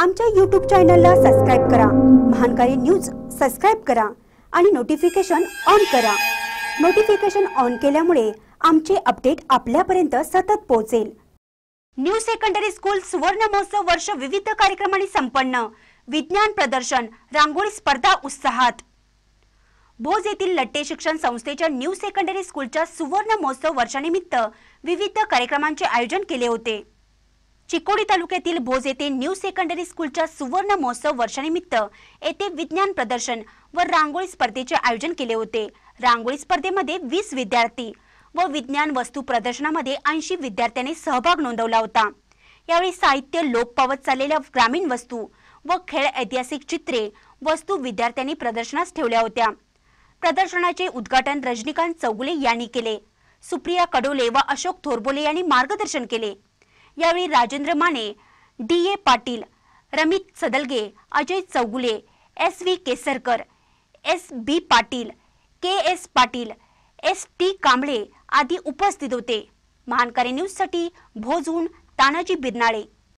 आमच्या यूट्यूब चॅनलला सबस्क्राईब करा महानकारी न्यूज सबस्क्राईब करा आणि नोटिफिकेशन ऑन करा नोटिफिकेशन ऑन केल्यामुळे आमचे अपडेट आपल्यापर्यंत सतत पोहोचेल न्यू सेकंडरी स्कूल सुवर्ण महोत्सव वर्ष विविध कार्यक्रमांनी संपन्न विज्ञान प्रदर्शन रांगोळी स्पर्धा उत्साहात भोज येथील लट्टे शिक्षण संस्थेच्या न्यू सेकंडरी स्कूलच्या सुवर्ण महोत्सव वर्षानिमित्त विविध कार्यक्रमांचे आयोजन केले होते चिकोडी तालुक्यातील भोज येथे न्यू सेकंडरी स्कूलच्या सुवर्ण महोत्सव वर्षानिमित्त येथे विज्ञान प्रदर्शन व रांगोळी स्पर्धेचे आयोजन केले होते रांगोळी स्पर्धेमध्ये वीस विद्यार्थी व विज्ञान वस्तू प्रदर्शनामध्ये ऐंशी विद्यार्थ्यांनी सहभाग नोंदवला होता यावेळी साहित्य लोप पावत चाललेल्या ग्रामीण वस्तू व खेळ ऐतिहासिक चित्रे वस्तू विद्यार्थ्यांनी प्रदर्शनास ठेवल्या होत्या प्रदर्शनाचे उद्घाटन रजनीकांत चौगुले यांनी केले सुप्रिया कडोले व अशोक थोरबोले यांनी मार्गदर्शन केले यावेळी Rajendra Mane D A Patil Ramit Sadalage Ajay Chougule S V Kesarkar S B Patil K S Patil S T Kamble आदी उपस्थित होते महानकारी न्यूजसाठी भोजून तानाजी बिरनाळे